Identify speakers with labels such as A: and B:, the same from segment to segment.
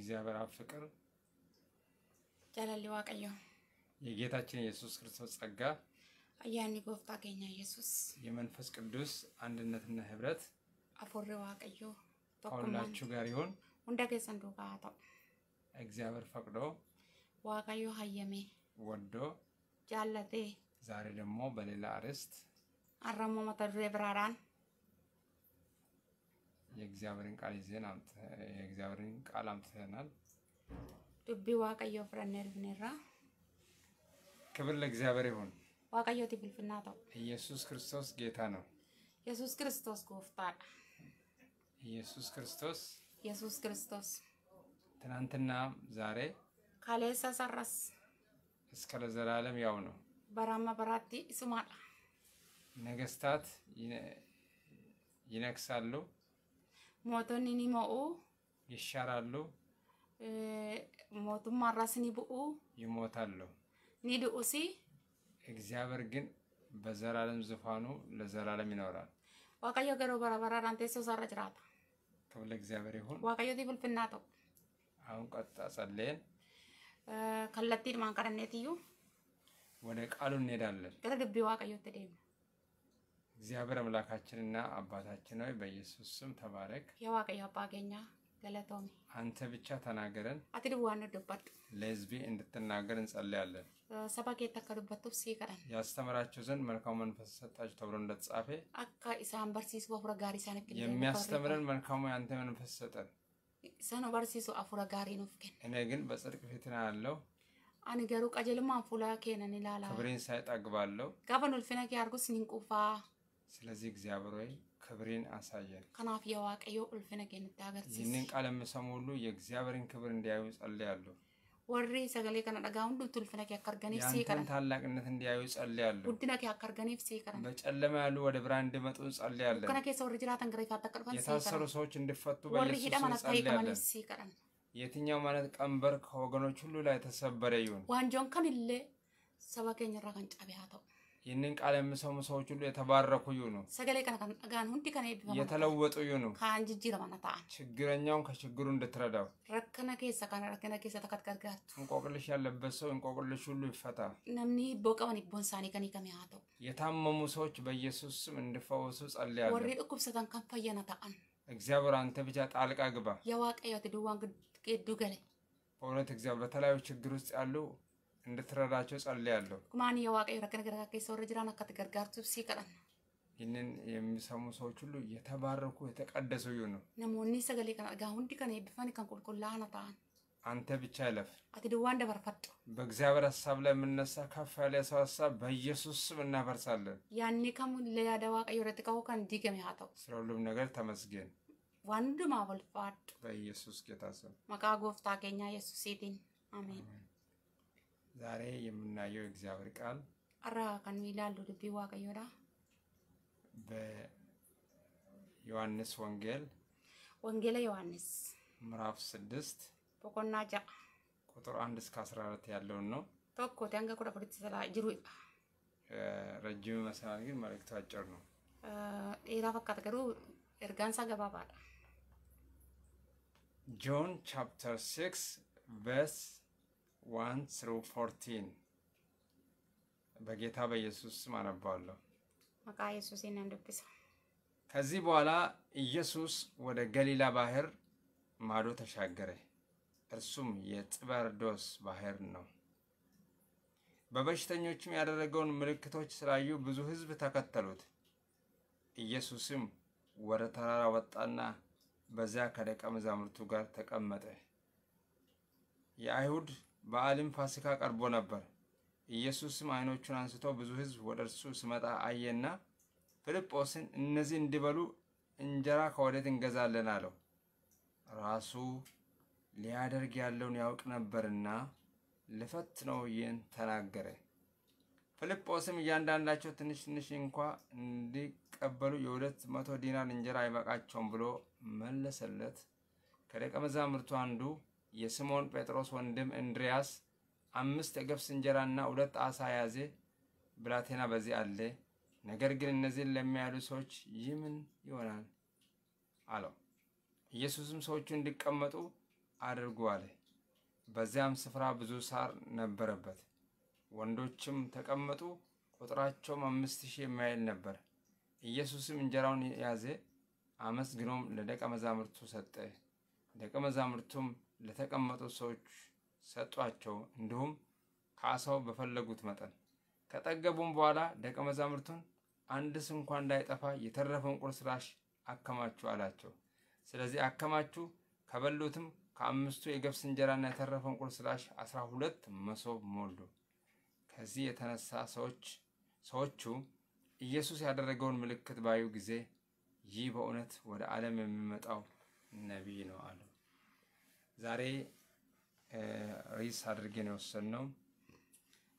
A: የእግዚአብሔር አብ ፍቅር
B: ጨለሊዋ ቀዮ
A: የጌታችን ኢየሱስ ክርስቶስ ጸጋ
B: አያኒ ጎፍታ ገኛ ኢየሱስ
A: የመንፈስ ቅዱስ አንድነትና ህብረት
B: አፎሬዋ ቀዮ ከሁላችሁ ጋር ይሁን። ሁንዳ ገሰን ጋር
A: እግዚአብሔር ፈቅዶ
B: ዋቀዮ ሀየሜ ወዶ ጃለቴ
A: ዛሬ ደግሞ በሌላ አርዕስት
B: አረሞ መተዱሬ ብራራን
A: የእግዚአብሔርን ቃል ይዘን የእግዚአብሔርን ቃል አምጥተናል።
B: ዱቢ ዋቀዮ ፍረኔር ብኔራ
A: ክብር ለእግዚአብሔር ይሁን።
B: ዋቀዮቲ ብልፍና ተው
A: ኢየሱስ ክርስቶስ ጌታ ነው።
B: ኢየሱስ ክርስቶስ ጎፍታ
A: ኢየሱስ ክርስቶስ
B: ኢየሱስ ክርስቶስ
A: ትናንትና ዛሬ
B: ካሌሳ ሰራስ
A: እስከ ለዘላለም ያው ነው።
B: በራማ በራቲ ስማ
A: ነገስታት ይነግሳሉ። ሞቶን ni ይሻራሉ።
B: ሞቱማ ራስ ኒ ብኡ ይሞታሉ። ኒ
A: እግዚአብሔር ግን በዘላለም ዙፋኑ ለዘላለም ይኖራል።
B: ዋቀዮ ገሮ በረበራ ራንቴሶ ሰረ ጅራታ
A: ተብለ እግዚአብሔር ይሁን።
B: ዋቀዮ ቲ ብልፍና
A: አሁን ቀጣ ጸለየን
B: ከለቲ ድማን ቀረኔት እዩ
A: ወደ ቃሉ እንሄዳለን።
B: ቅርግቢ ዋቀዮ ትደም
A: እግዚአብሔር አምላካችንና አባታችን ሆይ በኢየሱስ ስም ተባረክ።
B: የዋቀያ አባገኛ ገለቶሚ
A: አንተ ብቻ ተናገረን።
B: አትድዋነ ዱበት
A: ለህዝቢ እንድትናገር እንጸልያለን።
B: ሰባክ የተከዱበት ውስ ይቀረን
A: ያስተምራቸው ዘንድ መልካም መንፈስ ሰጣችሁ ተብሎ እንደተጻፈ
B: አካ ኢሳን በርሲሱ አፉረ ጋሪ ሳንክ የሚያስተምረን
A: መልካሙ ያንተ መንፈስ ሰጠን።
B: ሰኖ በርሲሱ አፉረ ጋሪ ኑፍከን
A: እኔ ግን በጽድቅ ፊትና አለው
B: አንገሩ ቀጀልማ ቀጀልማን ፉላ ኬነን ይላላ ክብሬን
A: ሳይጠግባለሁ
B: ጋበን ልፍነኪ አርጉስ
A: ስለዚህ እግዚአብሔር ሆይ ክብሬን አሳየን።
B: ከናፍ የዋቀዮ ኡልፍነ ገንታገር ይህንን
A: ቃል የምሰሙ ሁሉ የእግዚአብሔርን ክብር እንዲያዩ ጸልያለሁ።
B: ወሬ ሰገሌ ከነ ደጋ ሁሉ ቱልፍነ ያከርገኔ ሲ ከነ
A: ታላቅነት እንዲያዩ ጸልያለሁ። ጉድነ
B: ያከርገኔ ሲ ከነ
A: በጨለማ ያሉ ወደ ብርሃን እንዲመጡ ጸልያለሁ። ከነ
B: ከሰው ርጅራ ተንግረይ ታጠቀልፈን የታሰሩ
A: ሰዎች እንዲፈቱ በኢየሱስ ጸልያለሁ። የትኛው ማለት ቀንበር ከወገኖች ሁሉ ላይ ተሰበረ ይሁን።
B: ዋንጆን ከሚል ሰባከኝ ራካን ጫቢያተው
A: ይህንን ቃል የምሰሙ ሰዎች ሁሉ የተባረኩ ይሁኑ፣ የተለወጡ ይሁኑ። ችግረኛውን ከችግሩ እንድትረዳው፣ እንቆቅልሽ ያለበት ሰው እንቆቅልሽ ሁሉ ይፈታ። የታመሙ ሰዎች በኢየሱስ ስም እንዲፈወሱ ጸልያለሁ። እግዚአብሔር አንተ ብቻ ጣልቃ ግባ።
B: የዋቀ ድዋን ግዱ ገለ
A: በእውነት እግዚአብሔር በተለያዩ ችግር ውስጥ ያሉ እንድትረዳቸው ጸልያለሁ።
B: ማን የዋቀ ረገረገረጋ ሰው ረጅራን አካት ገርጋር ትብስ ሲቀረን
A: ይህንን የሚሰሙ ሰዎች ሁሉ የተባረኩ የተቀደሱ ይሁኑ።
B: ነሞኒ ሰገሌ ከን ጋ ሁንዲ ከነ ቢፋን ከን ቁልቁላና
A: አንተ ብቻ እለፍ።
B: አቲ ድዋን ደበርፈጡ
A: በእግዚአብሔር ሀሳብ ላይ የምነሳ ከፍ ያለ ሰው ሀሳብ በኢየሱስ ስም እናፈርሳለን።
B: ያኔ ከሙ ለያደ ዋቀዮ ረትቀው ከን ዲገም ያተው
A: ስለ ሁሉም ነገር ተመስገን።
B: ዋንዱማ ወልፋድ
A: በኢየሱስ ጌታ ስም
B: መቃ ጎፍታ ገኛ ኢየሱስ ሲቲን አሜን።
A: ዛሬ የምናየው እግዚአብሔር ቃል
B: አራ ከንሚላሉ ልቢ ዋቀዮዳ
A: በዮሐንስ ወንጌል
B: ወንጌለ ዮሐንስ
A: ምዕራፍ ስድስት በቆና ጃ ቁጥር አንድ እስከ አስራ አራት ያለውን ነው።
B: ቶኮ ተንገ ቁዳ ፍሪት ሰላ ጅሩ
A: ረጅም ይመስላል፣ ግን መልእክቱ አጭር ነው።
B: ዴራ ፈካት ገሩ እርጋንሳ ገባባ
A: ጆን ቻፕተር ሲክስ ቨርስ ዋን ስሩ ፎርቲን በጌታ በኢየሱስ ስም አነባለሁ። ከዚህ በኋላ ኢየሱስ ወደ ገሊላ ባህር ማዶ ተሻገረ። እርሱም የጥበርዶስ ባህር ነው። በበሽተኞችም ያደረገውን ምልክቶች ስላዩ ብዙ ሕዝብ ተከተሉት። ኢየሱስም ወደ ተራራ ወጣና በዚያ ከደቀ መዛሙርቱ ጋር ተቀመጠ። የአይሁድ በዓልም ፋሲካ ቀርቦ ነበር። ኢየሱስም ዓይኖቹን አንስቶ ብዙ ሕዝብ ወደ እርሱ ሲመጣ አየና ፊልጶስን እነዚህ እንዲበሉ እንጀራ ከወዴት እንገዛለን አለው። ራሱ ሊያደርግ ያለውን ያውቅ ነበርና ልፈትነው ይህን ተናገረ። ፊልጶስም እያንዳንዳቸው ትንሽ ትንሽ እንኳ እንዲቀበሉ የሁለት መቶ ዲናር እንጀራ አይበቃቸውም ብሎ መለሰለት። ከደቀ መዛሙርቱ አንዱ የስምዖን ጴጥሮስ ወንድም እንድሪያስ አምስት የገብስ እንጀራና ሁለት አሳ ያዘ። ብላቴና በዚህ አለ። ነገር ግን እነዚህን ለሚያሉ ሰዎች ይህ ምን ይሆናል አለው። ኢየሱስም ሰዎቹ እንዲቀመጡ አድርጉ አለ። በዚያም ስፍራ ብዙ ሳር ነበረበት። ወንዶችም ተቀመጡ። ቁጥራቸውም አምስት ሺህ የማይል ነበር። ኢየሱስም እንጀራውን ያዘ፣ አመስግኖም ለደቀ መዛሙርቱ ሰጠ። ደቀ መዛሙርቱም ለተቀመጡት ሰዎች ሰጧቸው። እንዲሁም ከአሳው በፈለጉት መጠን ከጠገቡም በኋላ ደቀ መዛሙርቱን አንድስ እንኳ እንዳይጠፋ የተረፈውን ቁርስራሽ አከማችሁ አላቸው። ስለዚህ አከማችሁ ከበሉትም ከአምስቱ የገብስ እንጀራና የተረፈውን ቁርስራሽ አስራ ሁለት መሶብ ሞሉ። ከዚህ የተነሳ ሰዎች ሰዎቹ ኢየሱስ ያደረገውን ምልክት ባዩ ጊዜ ይህ በእውነት ወደ ዓለም የሚመጣው ነቢይ ነው አሉ። ዛሬ ርዕስ አድርገን የወሰንነው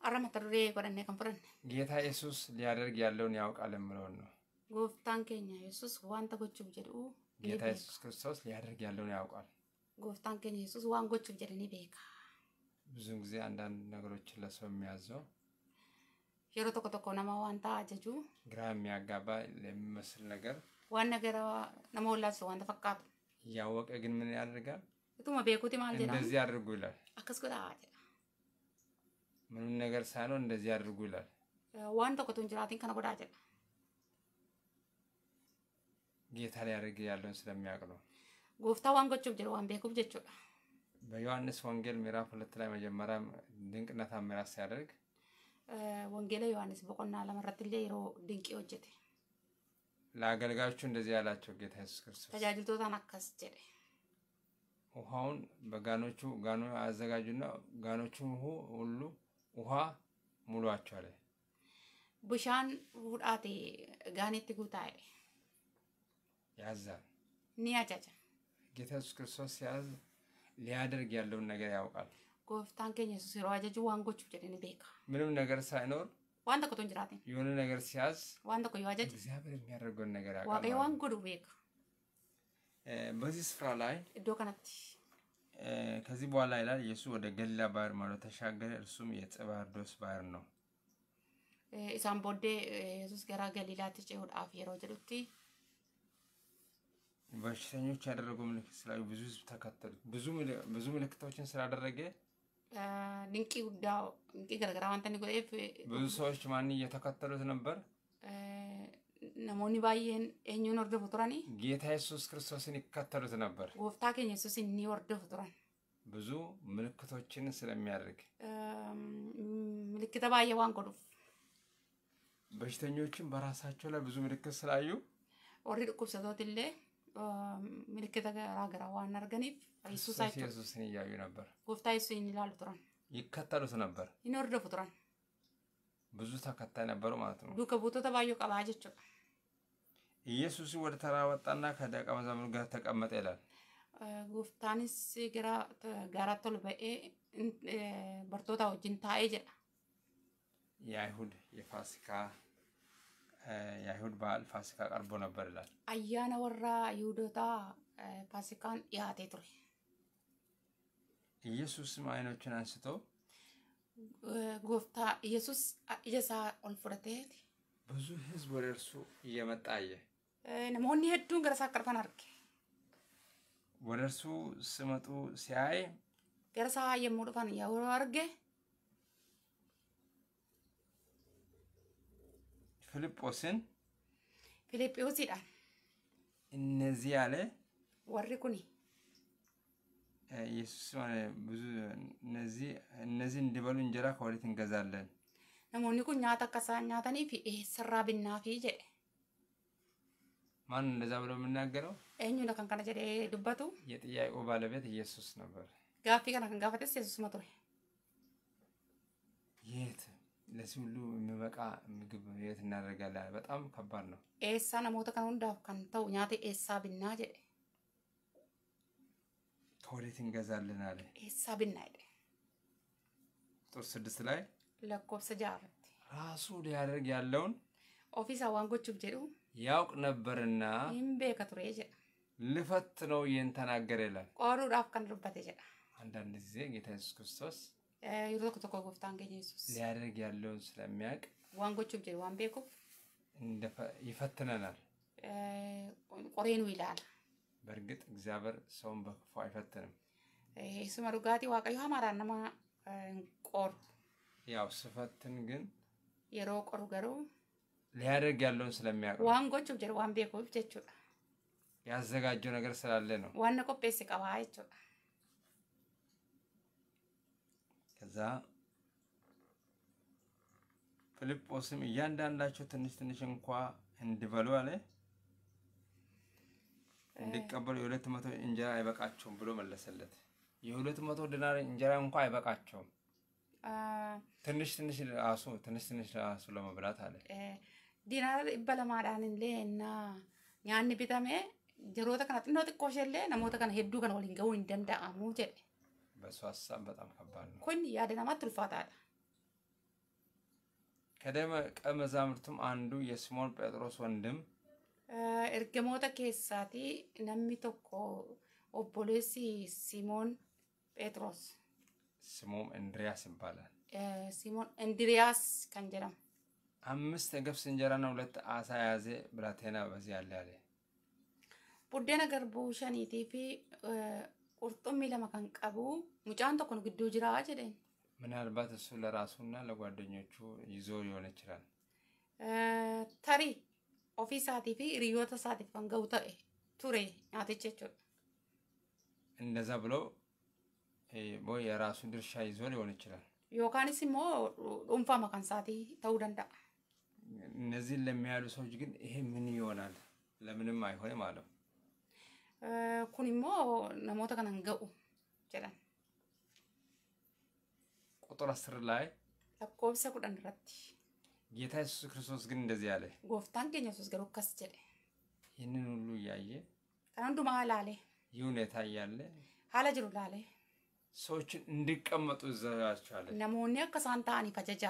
B: አረመተ ዱሬ ጎደኔ
A: ጌታ ኢየሱስ ሊያደርግ ያለውን ያውቃል የምለውን ነው።
B: ጎፍታን ኬኛ ኢየሱስ ጌታ
A: ኢየሱስ ክርስቶስ ሊያደርግ ያለውን ያውቃል።
B: ጎፍታን ኬኛ ኢየሱስ ዋን ቤካ
A: ብዙን ጊዜ አንዳንድ ነገሮችን ለሰው የሚያዘው
B: የሮ ቶኮ ቶኮ ነማ ዋንታ አጀጁ
A: ግራ የሚያጋባ የሚመስል ነገር
B: ዋን ነገር ነመወላስ ዋንተ ፈቃቱ
A: እያወቀ ግን ምን ያደርጋል?
B: utuma beekuuti maal jedhama?
A: እንደዚህ አድርጉ ይላል። ምንም ነገር ሳይኖር እንደዚህ አድርጉ ይላል። ጌታ ሊያደርግ ያለውን ስለሚያውቅ ነው።
B: ጎፍታ ዋን ጎቹብ ዋን ቤኩብ ጀቹዳ
A: በዮሐንስ ወንጌል ምዕራፍ ሁለት ላይ መጀመሪያ ድንቅና ታምራት ሲያደርግ
B: ወንጌለ ዮሐንስ በቆና ልጅ ይሮ ድንቅ ወጀቴ
A: ለአገልጋዮቹ እንደዚህ ያላቸው ጌታ ኢየሱስ ክርስቶስ
B: ተጃጅልቶታን አከስ ጀደ
A: ውሃውን በጋኖቹ ጋኖ አዘጋጁና ጋኖቹ ሁሉ ውሃ ሙሏቸዋል።
B: ብሻን ውዳቴ ጋኔት ጉታ ያዛል። ኒ ጌታ
A: ኢየሱስ ክርስቶስ ሲያዝ ሊያደርግ ያለውን ነገር ያውቃል።
B: ጎፍታን ኬኝ ኢየሱስ የሮ ዋንጎቹ ጀደን ቤካ
A: ምንም ነገር ሳይኖር
B: ዋን ተቆቶ እንጅራቴ
A: የሆነ ነገር ሲያዝ
B: ዋን ተቆዮ አጃጅ እግዚአብሔር
A: የሚያደርገውን ነገር ያውቃል። ዋቀ ዋን ቤካ በዚህ ስፍራ ላይ ከዚህ በኋላ ይላል ኢየሱስ ወደ ገሊላ ባህር ማዶ ተሻገረ። እርሱም የጥባርዶስ ባህር ነው።
B: ኢሳን ቦዴ ኢየሱስ ገራ ገሊላ ትጭ ሁዳፍ የሮ ጅሩቲ
A: በሽተኞች ያደረገው ምልክት ስላዩ ብዙ ሕዝብ ተከተሉት። ብዙ ምልክቶችን ስላደረገ
B: ድንቂ ጉዳ ድንቂ ገረገራ ዋንተኒ ጎኤፍ ብዙ
A: ሰዎች ማን እየተከተሉት ነበር
B: namoonni baay'een eenyuun hordofu turani?
A: ጌታ ኢየሱስ ክርስቶስን ይከተሉት ነበር።
B: ጎፍታ keenya ኢየሱስን ni hordofu turan.
A: ብዙ ምልክቶችን ስለሚያደርግ
B: ምልክተ ባየ ዋን godhuuf
A: በሽተኞችም በራሳቸው ላይ ብዙ ምልክት ስላዩ
B: warri dhukkubsatooti illee ምልክተ ገራገራ ዋን አርገኒፍ ኢየሱሳቸው
A: ኢየሱስን እያዩ ነበር።
B: ጎፍታ ኢየሱስን ይላሉ turan.
A: ይከተሉት ነበር። ni hordofu turan. ብዙ ተከታይ ነበሩ ማለት ነው።
B: ዱከ ቡቶተ ባዮ ቀባ ጀchuudha.
A: ኢየሱስ ወደ ተራራ ወጣና ከደቀ መዛሙርቱ ጋር ተቀመጠ ይላል።
B: ጉፍታንስ ጋራ ቶል በኤ በርቶታ ወጅን ታኤ ጀዳ
A: የአይሁድ የፋሲካ የአይሁድ በዓል ፋሲካ ቀርቦ ነበር ይላል።
B: አያነ ወራ ይሁዶታ ፋሲካን ያቴ ቱሪ
A: ኢየሱስም አይኖችን አንስቶ
B: ጎፍታ ኢየሱስ እጀሳ ኦል
A: ብዙ ህዝብ ወደ እርሱ እየመጣ አየ።
B: namoonni hedduun gara isaa qarfan arge.
A: Wal arsuu simatuu si'aa'e.
B: Gara isaa yommuu dhufan yeroo arge.
A: Filiphoosin.
B: Filiphioosiidhaan.
A: Innezii yaale. Warri kuni. Yesuus ብዙ እነዚህ እነዚህን እንዲበሉ እንጀራ ከወዴት እንገዛለን?
B: ናሞonni kun nyaata akka isaan nyaatanii fi eessarraa binnaa fi jedhe.
A: ማን እንደዛ ብሎ የምናገረው
B: ኤኙ ለከን ከነ ጀ ዱበቱ
A: የጥያቄው ባለቤት ኢየሱስ ነበር።
B: ጋፊ ከነ ከን ጋፈተስ ኢየሱስ መጥሮ
A: የት ለዚህ ሁሉ የሚበቃ ምግብ የት እናደርጋለን? በጣም ከባድ ነው።
B: ኤሳ ነሞተ ከን ሁንዳፍ ከን ተው ኛቴ ኤሳ ብና ጀ
A: ከወዴት እንገዛልን አለ።
B: ኤሳ ብና ሄደ
A: ቁጥር ስድስት ላይ ለኮብሰ ጃረት ራሱ ሊያደርግ ያለውን
B: ኦፊስ አዋንጎቹ ጀዱ
A: ያውቅ ነበርና hin
B: beeka ture
A: ልፈት ነው ይህን ተናገረ ይላል።
B: ቆሩ kan dubbate jedha.
A: አንዳንድ ጊዜ ጌታ ኢየሱስ ክርስቶስ
B: yeroo tokko tokko ኢየሱስ ሊያደርግ
A: ያለውን ስለሚያውቅ
B: ዋንጎቹ gochuuf
A: jedhe ይፈትነናል።
B: ቆሬኑ ይላል።
A: በእርግጥ እግዚአብሔር ሰውን በክፉ አይፈትንም።
B: ስመ ዋቀዩ ሀማራ ነማ ቆር
A: ያው ስፈትን ግን
B: የሮ ቆሩ ገሩ
A: ሊያደርግ ያለውን ስለሚያውቅ
B: ዋን ዋን
A: ያዘጋጀው ነገር ስላለ ነው።
B: ዋነ ቆጴ ሲቀባ ጀ
A: ከዛ ፊልጶስም እያንዳንዳቸው ትንሽ ትንሽ እንኳ እንዲበሉ አለ እንዲቀበሉ የሁለት መቶ እንጀራ አይበቃቸውም ብሎ መለሰለት። የሁለት መቶ ዲናር እንጀራ እንኳ አይበቃቸውም። ትንሽ ትንሽ ራሱ ትንሽ ትንሽ ራሱ ለመብላት አለ
B: diinaara dhibba lamaadhaan illee innaa nyaanni bitamee yeroota kana xinnoo xiqqoo isheellee namoota kana hedduu kana waliin ga'uu hin danda'amu jedhe.
A: በእሱ ሀሳብ በጣም ከባድ ነው። ኩን
B: ያደናማት ትልፋታል
A: ከደመቀ መዛሙርቱም አንዱ የሲሞን ጴጥሮስ ወንድም
B: ኤርገሞተ ኬሳቲ ነሚ ቶኮ ኦቦሌሲ ሲሞን ጴጥሮስ
A: ስሙም እንድሪያስ ይባላል።
B: ሲሞን እንድሪያስ ከን ጀዳም
A: አምስት የገብስ እንጀራና ሁለት አሳ ያዘ። ብላቴና በዚህ ያለ ያለ
B: ቡደና ገርቡ ሸኒቲ ፊ ቁርጡሚ ለማ ቀቡ ሙጫን ተኮን ግዱ ጅራ ጀደኝ
A: ምናልባት እሱ ለራሱና ለጓደኞቹ ይዞ ሊሆን ይችላል።
B: ተሪ ኦፊ ሳቲ ፊ ሪዮተ ሳቲ ከን ገቡ ቱሬ ያትቸችል
A: እንደዛ ብሎ ወይ የራሱ ድርሻ ይዞ ሊሆን ይችላል።
B: ዮካንስ ሞ ዱንፋ መካንሳቲ ተው ደንዳአ
A: እነዚህን ለሚያሉ ሰዎች ግን ይሄ ምን ይሆናል? ለምንም አይሆን ማለት ነው።
B: ሞ ነሞተ ከነንገኡ ይችላል
A: ቁጥር አስር ላይ
B: ለኮብሰ ቁደን ረት
A: ጌታ ኢየሱስ ክርስቶስ ግን እንደዚህ አለ።
B: ጎፍታን ኬኛ ኢየሱስ ገሩ ከስ ጀለ
A: ይህንን ሁሉ እያየ
B: ከነንዱ መሀል አለ
A: ይህ ሁኔታ እያለ ሀለ ጅሩ ላለ ሰዎችን እንዲቀመጡ ይዘዛቸዋለን።
B: ነሞኒ አከሳንታኒ ከጀጃ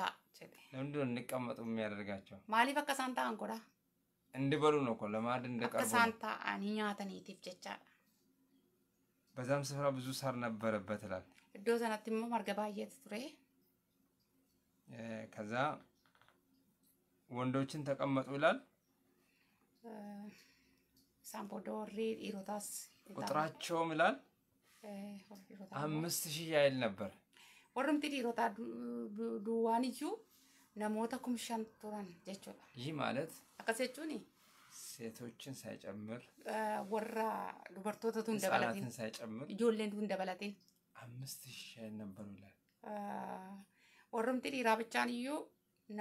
A: ለምንድነው እንቀመጡ የሚያደርጋቸው?
B: ማሊ በቃ ሳንታ
A: እንዲበሉ ነው እኮ ለማድ እንደቀርቡ ሳንታ በዛም ስፍራ ብዙ ሳር ነበረበት ይላል።
B: እዶ ማርገባ ቱሬ
A: ከዛ ወንዶችን ተቀመጡ ይላል።
B: ሳምፖዶሪ ሮታስ
A: ቁጥራቸውም ይላል አምስት ሺህ ያህል ነበር።
B: Warrumti dhiirotaa duwwaan iyyuu namoota kum shan turan jechuudha. ይህ ማለት አቀስ jechuun
A: ሴቶችን ሳይጨምር
B: ወራ ዱበርቶታቱን ደባላቴን ሳይጨምር ijoolleen tun dabalateen
A: አምስት ሺህ ነበሩ ይላል።
B: warrumti dhiiraa ብቻን iyyuu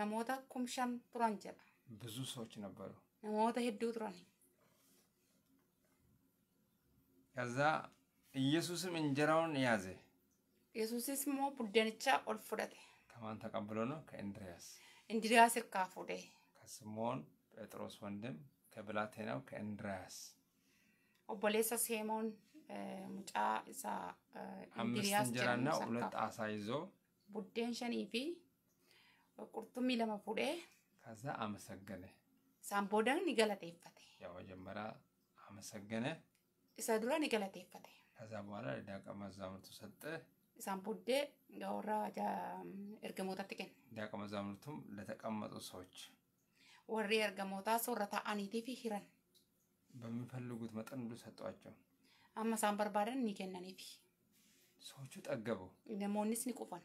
B: namoota kum shan turan jedha.
A: ብዙ ሰዎች ነበሩ።
B: namoota hedduu turan.
A: ከዛ ኢየሱስም እንጀራውን ያዘ
B: Yesuusis immoo buddeenichaa ol fudhate.
A: Kamaan taqabbalo no? Ka'indiriyaas.
B: Indiriyaas irraa fuudhe.
A: Kasimoon Phexros wandim ከብላቴናው ከእንድራያስ
B: ኦቦሌሳ ሴሞን ሙጫ እዛ
A: አምስት እንጀራና ሁለት አሳ ይዞ
B: ቡዴን ሸኒፊ ቁርጡሚ ለመ ፉዴ
A: ከዛ አመሰገነ።
B: ኢሳን ቦዳ ያው
A: መጀመሪያ አመሰገነ።
B: ኢሳ ዱራ ኒ ከዛ
A: በኋላ ለደቀ መዛሙርቱ ሰጠ።
B: isaan booddee warra ergamootatti kenna.
A: Daaqama zamnutum ለተቀመጡ ሰዎች
B: ወሬ ergamootaas warra taa'aniitiif hiran
A: በሚፈልጉት መጠን ሁሉ ሰጧቸው።
B: አማ ሳን በርባደን ni kennaniif
A: ሰዎቹ ጠገቡ፣
B: namoonnis ni qufan።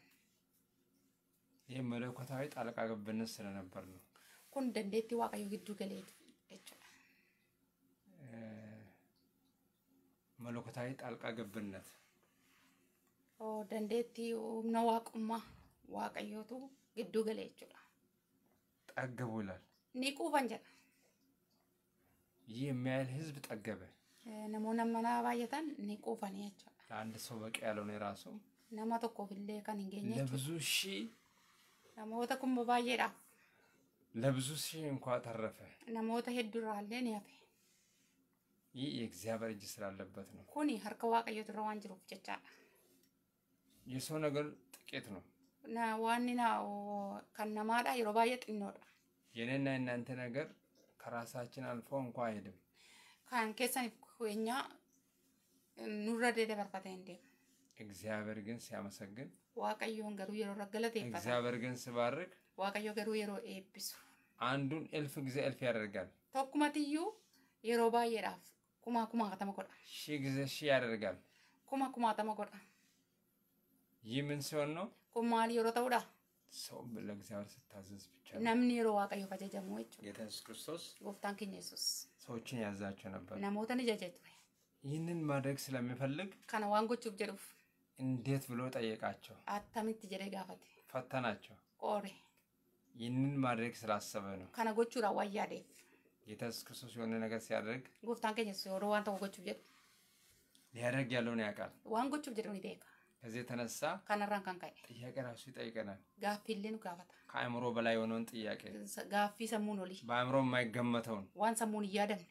A: ይህ መለኮታዊ ጣልቃ ገብነት ስለነበር ነው።
B: kun dandeettii waaqayyo gidduu galeeti jechuudha.
A: መለኮታዊ ጣልቃ ገብነት
B: dandeettii humna waaqummaa waaqayyootu gidduu galee jechuudha.
A: ጠገቡ ይላል።
B: ኒቁ ፈንጀና
A: ይህ የሚያህል ህዝብ ጠገበ።
B: ነሞነ መና ባየተን ኒቁ ፈን
A: ለአንድ ሰው በቂ ያልሆነ የራሱ
B: ነማ ቶኮፍሌ ከን ሂንጌኘ ለብዙ ሺህ ነሞተ ኩምበ ባየዳፍ
A: ለብዙ ሺህ እንኳ ተረፈ።
B: ነሞተ ሄዱራሌ ኒያፌ
A: ይህ የእግዚአብሔር እጅ ስላለበት ነው።
B: ኩኒ ሀርከ ዋቀዮ ድረ ዋን
A: የሰው ነገር ጥቂት ነው።
B: ዋኒና ከነማዳ የሮ ባየ ጥኖዳ
A: የኔና የናንተ ነገር ከራሳችን አልፎ እንኳ አይሄድም።
B: ከንኬሰን ኩኛ ኑረዴ ደደ እንዴ
A: እግዚአብሔር ግን ሲያመሰግን
B: ዋቀዮን ገሩ የሮ ረገለት ይፈታ እግዚአብሔር
A: ግን ሲባርክ
B: ዋቀዮ ገሩ የሮ ኤብሱ
A: አንዱን እልፍ ጊዜ እልፍ ያደርጋል።
B: ተኩመትዩ የሮ ባየዳፍ ኩማ ኩማ ከተመቆዳ
A: ሺ ጊዜ ሺ ያደርጋል።
B: ኩማ ኩማ ተመቆዳ
A: ይህ ምን ሲሆን ነው?
B: ቁማል የሮ ተውዳ
A: ሰውን ለእግዚአብሔር ስታዘዝ ብቻ
B: ነምን የሮ ዋቀዮ ከጀጀሙ ወጭ ኢየሱስ ክርስቶስ ወፍታን ኪኝ የሱስ
A: ሰዎችን ያዛቸው ነበር።
B: ነሞተን ጀጀቱ
A: ይህንን ማድረግ ስለሚፈልግ
B: ከነ ዋንጎች ጀሩፍ
A: እንዴት ብሎ ጠየቃቸው።
B: አታምት ጀሬ ጋፈት
A: ፈተናቸው። ቆሬ ይህንን ማድረግ ስላሰበ ነው።
B: ከነ ጎቹ ራዋያ ዴፍ
A: ጌታ ክርስቶስ የሆነ ነገር ሲያደርግ
B: ጎፍታን ኪኝ ኢየሱስ ወሮ ዋን ተወጎቹ ጀዱ
A: ሊያደርግ ያለውን ያውቃል።
B: ዋንጎቹ ጀዱን ይጠይቃል ከዚህ የተነሳ ከነራን ከንካይ
A: ጥያቄ ራሱ ይጠይቀናል።
B: ጋፊሌን ጋፈታ
A: ከአእምሮ በላይ የሆነውን ጥያቄ
B: ጋፊ ሰሙን ወሊ
A: በአእምሮ የማይገመተውን
B: ዋን ሰሙን እያደም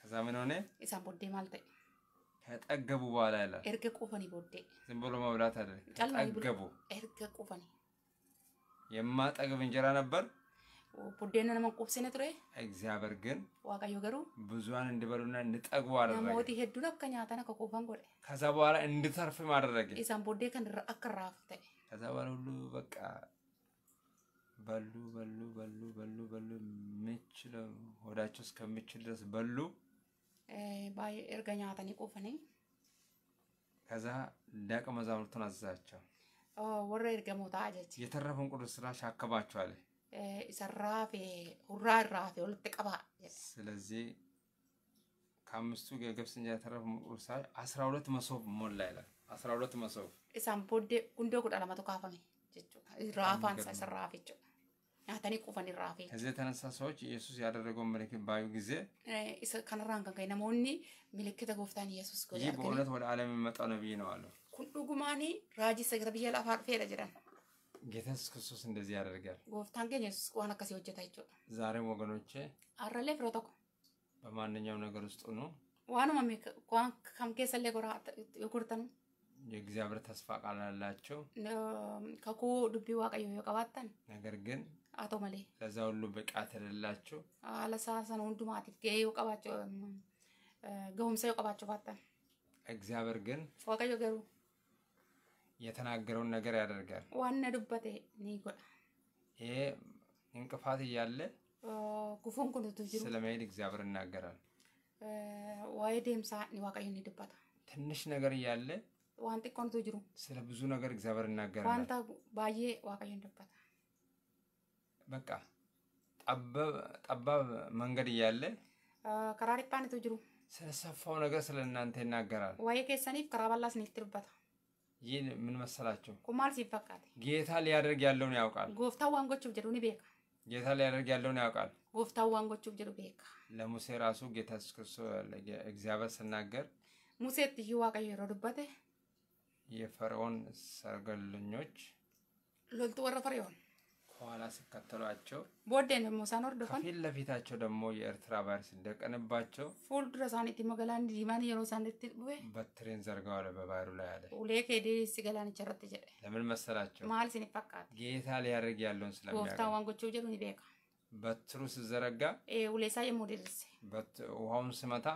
B: ከዛ ምን ሆነ? ኢሳን ቦዴ ማልተ
A: ከጠገቡ በኋላ ይላል
B: ኤርገ ቁፈኒ ቦዴ
A: ዝም ብሎ መብላት አለ። ጠገቡ
B: ኤርገ ቁፈኒ
A: የማጠግብ እንጀራ ነበር
B: buddeena nama qubsine ture.
A: እግዚአብሔር ግን waaqayyo garuu ብዙዋን እንድበሉና እንጠግቡ አደረገ። ናሞቲ
B: hedduun akka nyaatan akka quufan
A: ከዛ በኋላ እንድተርፍ ማደረገ።
B: ኢሳን ቦዴ ከንድር አከራፍተ
A: ከዛ በኋላ ሁሉ በቃ በሉ በሉ በሉ በሉ በሉ የሚችለው ሆዳቸው እስከሚችል ድረስ በሉ።
B: እርገኛ nyaatanii quufanii
A: ከዛ ደቀ መዛሙርቱን አዘዛቸው።
B: ወረ ኤርገሞታ አጀች
A: የተረፈን ቁርስራሽ አከማቸው አለ
B: ሰራፌ ሁራ ራፌ ሁለት ቀባ
A: ስለዚህ ከአምስቱ የገብስ እንጀራ ተረፈ ኡርሳ አስራ ሁለት መሶብ ሞላ ይላል። አስራ ሁለት መሶብ
B: ኢሳን ቦዴ ጉንዶ ጉዳ ለመቶ ካፈሜ ራፋን ሰራፌ ያተኒ ቁፈን ራፌ
A: ከዚህ የተነሳ ሰዎች ኢየሱስ ያደረገውን ምልክት ባዩ ጊዜ
B: ከነራን ከንከ ነሞኒ ምልክተ ጎፍታን ኢየሱስ ይህ በእውነት
A: ወደ ዓለም የመጣው ነብይ ነው አለ።
B: ኩን ዱጉማኒ ራጂ ሰግረ ብዬ ላፋ ፌለ ጅረን
A: ጌታ ኢየሱስ ክርስቶስ እንደዚህ ያደርጋል።
B: ጎፍታን ግን ኢየሱስ ዋን ከሴ ሆጀታ ጀቹ
A: ዛሬም ወገኖቼ አረሌ ፍሮ በማንኛውም ነገር ውስጥ ሁኑ
B: ዋኑማ ዋን ከም ኬሰሌ ጎራ ጉርተኑ
A: የእግዚአብሔር ተስፋ ቃል አላቸው።
B: ከኩ ዱቢ ዋቀዮ የቀባተን ነገር ግን አቶ መሌ
A: ለዛ ሁሉ ብቃት የሌላቸው
B: ለሳሰነ ወንዱ ማቲፍ ገዩ ቀባቸው ገሁምሰ የቀባቸው ባተን
A: እግዚአብሔር ግን ዋቀዮ ገሩ የተናገረውን ነገር ያደርጋል።
B: ዋነ ዱበቴ ኒጎዳ
A: ይሄ እንቅፋት እያለ
B: ጉፎን ኩንቱ ጅሩ
A: ስለመሄድ እግዚአብሔር ይናገራል።
B: ዋይ ደምሳ ዋቀዩ ድበታ
A: ትንሽ ነገር እያለ
B: ዋን ጢቆንቱ ጅሩ
A: ስለ ብዙ ነገር እግዚአብሔር ይናገራል። ዋንታ
B: ባዬ ዋቀዩ ድበታ
A: በቃ ጠባብ መንገድ እያለ
B: ከራሪጳንቱ ጅሩ
A: ስለ ሰፋው ነገር ስለ እናንተ ይናገራል።
B: ዋይ ከሰኒፍ ከራባላስ ኒልትርበታ
A: ይህ ምን መሰላቸው?
B: ቁማል ሲፈቃት
A: ጌታ ሊያደርግ ያለውን ያውቃል።
B: ጎፍታ ዋንጎች ጀሩኒ ቤካ
A: ጌታ ሊያደርግ ያለውን ያውቃል።
B: ጎፍታ ዋንጎች ጀሩ ቤካ
A: ለሙሴ ራሱ ጌታ ኢየሱስ እግዚአብሔር ስናገር
B: ሙሴ ትይ ዋቀየ ሮድበቴ
A: የፈርዖን ሰርገልኞች
B: ሎልቱ ወረ ፈርዖን
A: ከኋላ ሲከተሏቸው
B: ቦዴን ደሞ ሳን ወርዶፋን ከፊት
A: ለፊታቸው ደግሞ የኤርትራ ባህር ሲደቀንባቸው
B: ፉል ድረሳን እቲ መገላን ዲማን የሮ ሳን ቲ ቡሄ
A: በትሬን ዘርጋዋለ በባህሩ ላይ አለ ሁሌ
B: ከዴ ሲገላን ቸረት ጀ
A: ለምን መሰላቸው
B: ማል ሲኒፋቃት
A: ጌታ ሊያደርግ ያለውን ስለሚያ ጎፍታ
B: ዋንጎቸው ጀሉ ይበቃ
A: በትሩ ሲዘረጋ
B: ኡሌሳ የሞዴልስ
A: ውሃውን ስመታ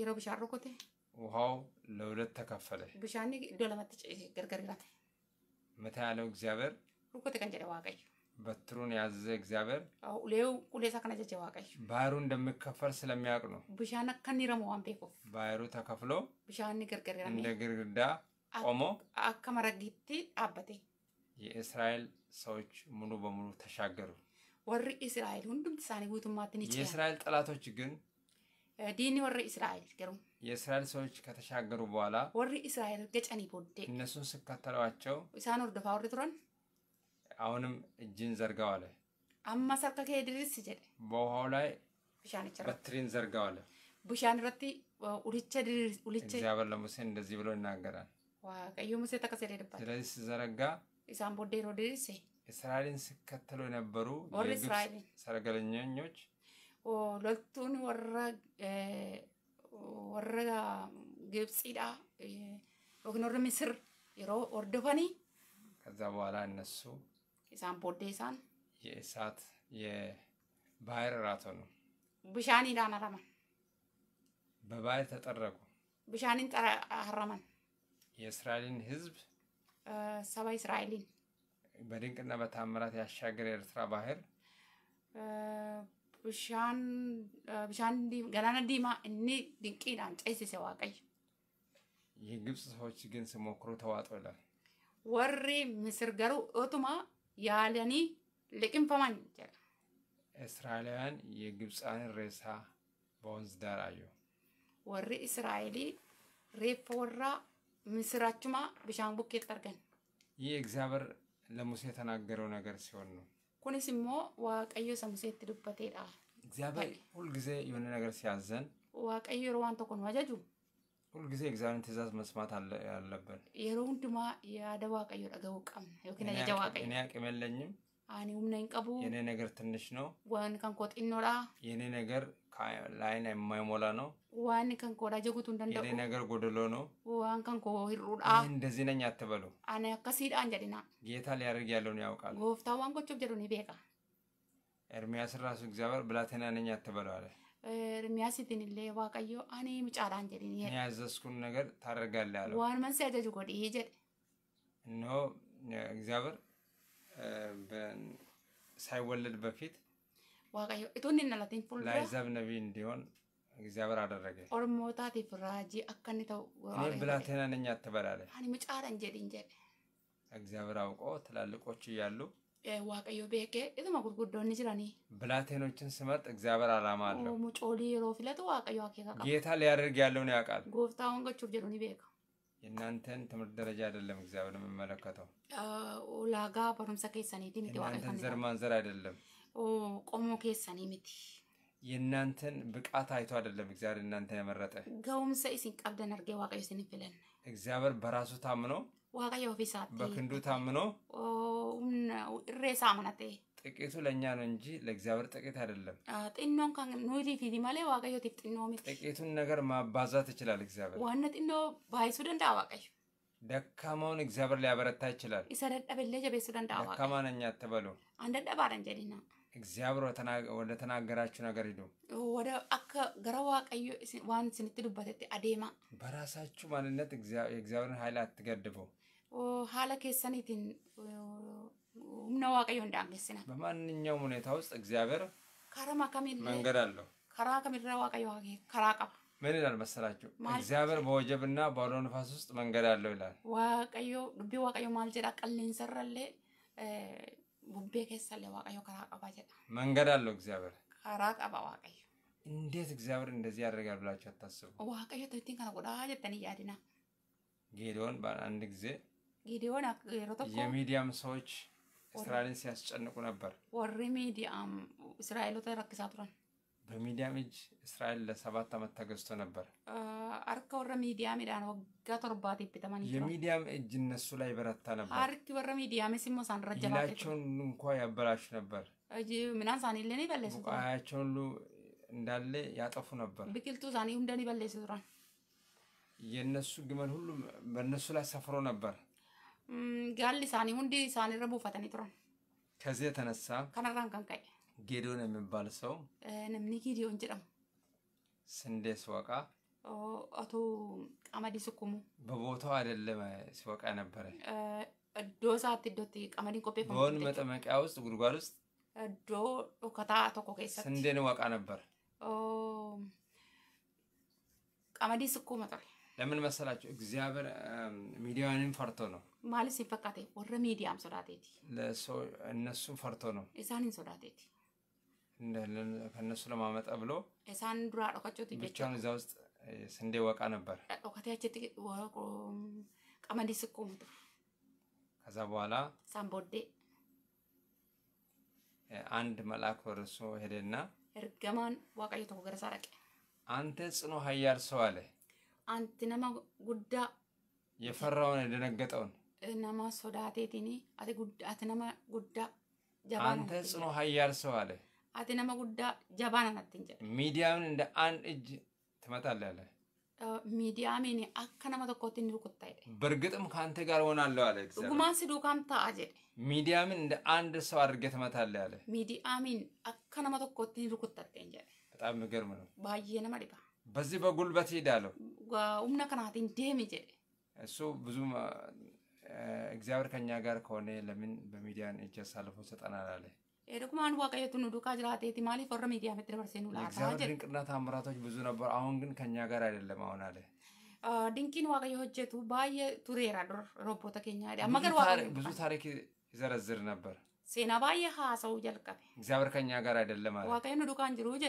B: የሮ ብሻሩ ኮቴ
A: ውሃው ለሁለት ተከፈለ።
B: ብሻኒ ዶለመት ገርገር ይላል
A: መታ ያለው እግዚአብሔር
B: ሩኮ ተቀንጀለ ዋቀዩ
A: በትሩን ያዘ እግዚአብሔር
B: ሌው ቁሌሳ ከነ ጀጀ ዋቀይ
A: ባህሩ እንደሚከፈል ስለሚያውቅ ነው።
B: ብሻን አካን ይረሙ ዋን ቤኮ
A: ባህሩ ተከፍሎ
B: ብሻን ግርግር እንደ
A: ግርግዳ ቆሞ
B: አከመረጊቲ አበቴ
A: የእስራኤል ሰዎች ሙሉ በሙሉ ተሻገሩ።
B: ወሪ እስራኤል ሁንዱም ትሳኔ ጉቱማትን ይችላል።
A: የእስራኤል ጠላቶች ግን
B: ዲኒ ወሪ እስራኤል ገሩ
A: የእስራኤል ሰዎች ከተሻገሩ በኋላ
B: ወሪ እስራኤል ገጨኒ ቦዴ
A: እነሱን ስከተሏቸው
B: ኢሳን ወርደፋ ወሪ ትሮን
A: አሁንም እጅን ዘርጋው አለ።
B: አማ ሰርከ ድርስ ጀደ
A: በውሃው ላይ በትሬን ዘርጋው አለ።
B: ብሻን ረቲ ኡልቸ ድርስ ኡልቸ
A: እግዚአብሔር ለሙሴ እንደዚህ ብሎ ይናገራል።
B: ዋቀዩ ሙሴ ተከሰ ተከሰደደባት።
A: ስለዚህ ስዘረጋ
B: ኢሳን ቦዴ ሮ ድርስ
A: እስራኤልን ሲከተሉ የነበሩ ሰረገለኞች
B: ሎልቱን ወረ ወራ ግብጽዳ ወግኖር ምስር ይሮ ወርደፈኒ
A: ከዛ በኋላ እነሱ ቦርዴ ኢሳን የእሳት የባህር ራቶ ነው
B: ብሻኒ ኢዳን አረመን
A: በባህር ተጠረጉ
B: ብሻንን አረመን
A: የእስራኤልን ህዝብ
B: ሰባ እስራኤልን
A: በድንቅና በታምራት ያሻገር ኤርትራ ባህር
B: ብሻን ገናነ ዲማ እኒ ድንቂዳን ጨይሲሴ ዋቀይ
A: የግብፅ ሰዎች ግን ሲሞክሩ ተዋጦ ይላል
B: ወሪ ምስር ገሩ ኦቱማ yaalanii liqimfaman jedha.
A: እስራኤላውያን የግብፃን ሬሳ በወንዝ ዳር አዩ።
B: ወሪ እስራኤሊ ሬፍ ወራ ምስራችማ ቢሻን ቡኬት
A: ይህ እግዚአብሔር ለሙሴ የተናገረው ነገር ሲሆን ነው።
B: ኩንስ ሞ ዋቀዮ ትዱበቴ ዱበቴዳ
A: እግዚአብሔር ሁልጊዜ የሆነ ነገር ሲያዘን
B: ዋቀዮ ሮዋን ተኮን ዋጃጁ
A: ሁልጊዜ እግዚአብሔርን ትእዛዝ መስማት ያለብን።
B: የሮ ሁንዱማ የአደዋ ቀዮ ደገቡ ቀም ዮኪን የጀዋ ቀዮ እኔ
A: አቅም የለኝም
B: አኒ ሁምና ይንቀቡ የኔ
A: ነገር ትንሽ ነው።
B: ዋን ከንኮ ኖራ
A: የኔ ነገር ላይን የማይሞላ ነው።
B: ዋን ከንኮ ዳጀጉቱ እንደንደ የኔ
A: ነገር ጎደሎ ነው።
B: ዋን ከንኮ ሂሩዳ
A: እንደዚህ ነኝ አትበሉ።
B: አነ ከሲዳ እንጀዲና
A: ጌታ ሊያደርግ ያለውን ያውቃል።
B: ጎፍታ ዋን ጎቾብ ጀዱን ይቤቃ
A: ኤርሚያስ ራሱ እግዚአብሔር ብላቴና ነኝ አትበሉ አለ።
B: የሚያስድንሌ ዋቀዮ አኔ ምጫላን ጀዲን
A: ያዘዝኩን ነገር ታደርጋለህ አለው።
B: ዋን መንስ ያጀጅ ጎድ ይሄ ጀድ
A: እነሆ እግዚአብሔር ሳይወለድ በፊት
B: ዋቀዮ እቶን እናላትን ፉል ለአሕዛብ
A: ነቢይ እንዲሆን እግዚአብሔር አደረገ።
B: ኦርሞታት ፍራጂ አከኒ ተው እኔ
A: ብላቴና ነኝ አትበላለህ። አኔ ምጫላን ጀዲን ጀድ እግዚአብሔር አውቆ ትላልቆች እያሉ
B: Eh, waaqayyo beekee ituma gurguddoonni jiranii.
A: ብላቴኖችን ስመርጥ እግዚአብሔር ዓላማ oh, አለው።
B: ሙጮሊ yeroo filatu waaqayዮ ጌታ
A: ሊያደርግ ያለውን ያውቃል።
B: ጎፍታውን ገቹፍ jedhu ni beeka።
A: የእናንተን ትምህርት ደረጃ አይደለም እግዚአብሔር የምመለከተው።
B: ኡላጋ ah, barumsa keessaniiti miti የእናንተን ዘር
A: ማንዘር አይደለም።
B: ቆሞ oh, keessanii miti።
A: የእናንተን ብቃት አይቶ አይደለም እግዚአብሔር እናንተን የመረጠ።
B: ገውምሰ isin qabdan argee waaqayyo isinif
A: እግዚአብሔር በራሱ ታምኖ
B: waaqayyoof isaatti. በክንዱ ታምኖ ሬሳ amanate.
A: ጥቂቱ ለእኛ ነው እንጂ ለእግዚአብሔር ጥቂት አይደለም።
B: ጥኖን ካን ኑቲፊ ማሌ ዋቀዮቲፍ ጥኖ
A: ጥቂቱን ነገር ማባዛት ይችላል እግዚአብሔር።
B: ዋነ ጥኖ ባይሱ ደንዳ ዋቀዩ
A: ደካማውን እግዚአብሔር ሊያበረታ ይችላል።
B: ኢሰ ደደበለ ጀቤሱ ደንዳ ዋቀዩ ደካማ ነኝ አትበሉ። አንደ ደባረን
A: እግዚአብሔር ወደ ተናገራችሁ ነገር ሂዱ።
B: ወደ አከ ገረ ዋቀዩ ዋን ስንት አዴማ
A: በራሳችሁ ማንነት የእግዚአብሔርን ኃይል አትገድቡ።
B: haala keessaniitiin humna waaqayyoo hin daangessina.
A: Bamaanninyawum ውስጥ እግዚአብሔር
B: karama kamillee መንገድ አለው። karaa kamillee waaqayyoo karaa
A: ምን ይላል መሰላችሁ? እግዚአብሔር በወጀብና በአውሎ ነፋስ ውስጥ መንገድ አለው ይላል።
B: ዋቀዮ ዱቤ ዋቀዮ ማል ጀዳ ቀሌንሰረሌ ቡቤ ኬሰሌ ዋቀዮ ከራ ጀዳ
A: መንገድ አለው እግዚአብሔር
B: ከራ ዋቀዮ
A: እንዴት እግዚአብሔር እንደዚህ ያደርጋል ብላችሁ አታስቡ።
B: ዋቀዮ ተቲን ከነ ጀተን እያድና
A: ጌዶን በአንድ ጊዜ
B: ጌዲዮን yeroo
A: የሚዲያም ሰዎች እስራኤልን ሲያስጨንቁ ነበር።
B: ወሪ ሚዲያም እስራኤሎታ ረክሳ ቱረን
A: በሚዲያም እጅ እስራኤል ለሰባት ዓመት ተገዝቶ ነበር።
B: አርከ ወረ ሚዲያም ዳን ወጋ ቶርባት ይብተማን የሚዲያም
A: እጅ እነሱ ላይ በረታ ነበር። አርክ
B: ወረ ሚዲያም ሲሞ ሳንረጀ ሂላቸውን
A: እንኳ ያበላሹ ነበር።
B: እጅ ምናን ሳኒለን ይበለሱ
A: ቡቃያቸውን ሁሉ እንዳለ ያጠፉ ነበር።
B: ብቅልቱ ሳኒ ሁንደን ይበለሱ ቱረን
A: የእነሱ ግመል ሁሉ በእነሱ ላይ ሰፍሮ ነበር።
B: ጋል ሳኒ ሁንዲ ሳኒ ረቡ ፈተኒ turan።
A: ከዚህ የተነሳ ከነራን kan ጌዶን የሚባል ሰው
B: namni ጌዲዮን jedhamu
A: ስንዴ ሲወቃ
B: አቶ ቀመዲ ስኩሙ
A: በቦታው አይደለም ሲወቃ ነበረ
B: እዶ ሰዓት ቀመዲ ቀመዲን ቆጴፈ በሆን
A: መጠመቂያ ውስጥ ጉድጓድ ውስጥ
B: ዶ ዶከታ ቶኮ keessatti ስንዴን ወቃ ነበር ቀመዲ ስኩመ ጦሬ
A: ለምን መሰላቸው እግዚአብሔር ሚዲያውያንን ፈርቶ ነው
B: ማለት ሲፈቃቴ ወረ ሚዲያም ሶዳቴቲ
A: እነሱን ፈርቶ ነው
B: ኢሳኒን ሶዳቴቲ
A: ከእነሱ ለማመጠ ብሎ
B: እሳን ዱራ ዶከቾቲ ብቻን
A: እዛ ውስጥ ስንዴ ወቃ ነበር
B: ዶከቴያቸት ቀመዲ ስቁሙቱ ከዛ በኋላ ሳምቦዴ
A: አንድ መልአክ ወደ ሄደና
B: እርገማን ዋቀዮ ቶኮ ገረሳ
A: አንተ ጽኖ ሀያል ሰው አለ
B: አንተ ነማ ጉዳ
A: የፈራውን የደነገጠውን
B: nama sodaateetiin ati guddaa ati nama guddaa jabaa Anተ ጽኑ
A: ኃያል ሰው አለ።
B: ati nama guddaa jabaa nanatiin
A: jedhe Miidiyaawwan እንደ አንድ እጅ ትመጣለህ አለ።
B: miidiyaamiin akka nama tokkootti ni rukutta'e
A: በእርግጥም ከአንተ ጋር እሆናለሁ አለ dhugumaan
B: si duukaan ta'a jedhe
A: ሚዲያምን እንደ አንድ ሰው አድርገህ ትመታለህ አለ።
B: miidiyaamiin akka nama tokkootti ni rukuttateen jedhe
A: በጣም የሚገርም ነው።
B: baay'ee nama dhiba
A: በዚህ በጉልበት ሂድ አለው።
B: humna kanaatiin deemi jedhe
A: እሱ ብዙ እግዚአብሔር ከኛ ጋር ከሆነ ለምን በሚዲያን እጅ አሳልፎ ይሰጠናል አለ።
B: ዱማን ዋቀየቱን ዱካ ጅራቴቲ ማሌፍ ወረ ሚዲያ ምትደበርሴኑ እግዚአብሔር
A: ድንቅና ታምራቶች ብዙ ነበሩ፣ አሁን ግን ከኛ ጋር አይደለም። አሁን አለ
B: ድንኪን ዋቀየ ሆጀቱ ባየ ቱሬራ ሮቦተ ኬኛ አማገር ብዙ
A: ታሪክ ይዘረዝር ነበር።
B: ሴና ባየ ሀሰው ጀልቀቤ
A: እግዚአብሔር ከኛ ጋር አይደለም አለ።
B: ዋቀየኑ ዱካን ጅሩ ጀ